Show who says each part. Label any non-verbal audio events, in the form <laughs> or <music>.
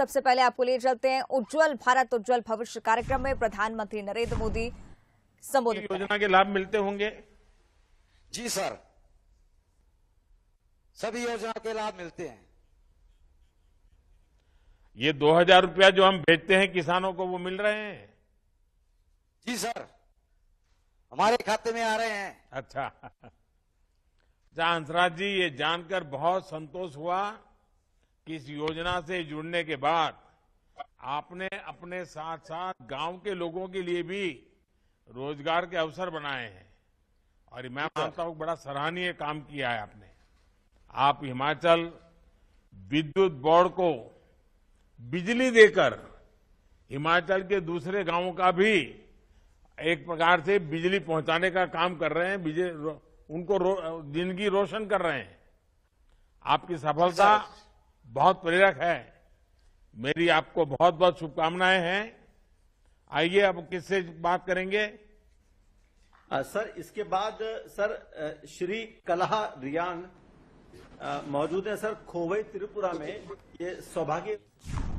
Speaker 1: सबसे पहले आपको ले चलते हैं उज्जवल भारत उज्जवल भविष्य कार्यक्रम में प्रधानमंत्री नरेंद्र मोदी संबोधित योजना के लाभ मिलते होंगे जी सर सभी योजना के लाभ मिलते हैं
Speaker 2: ये दो हजार रुपया जो हम भेजते हैं किसानों को वो मिल रहे हैं जी सर हमारे खाते में आ रहे हैं अच्छा हंसराज <laughs> अच्छा, जी ये जानकर बहुत संतोष हुआ इस योजना से जुड़ने के बाद आपने अपने साथ साथ गांव के लोगों के लिए भी रोजगार के अवसर बनाए हैं और मैं मानता हूं बड़ा सराहनीय काम किया है आपने आप हिमाचल विद्युत बोर्ड को बिजली देकर हिमाचल के दूसरे गांवों का भी एक प्रकार से बिजली पहुंचाने का काम कर रहे हैं बिजली उनको रो, जिंदगी रोशन कर रहे हैं आपकी सफलता बहुत प्रेरक है मेरी आपको बहुत बहुत शुभकामनाएं हैं आइए अब किससे बात करेंगे
Speaker 1: आ, सर इसके बाद सर श्री कलहा रियान मौजूद है सर खोवई त्रिपुरा में ये सौभाग्य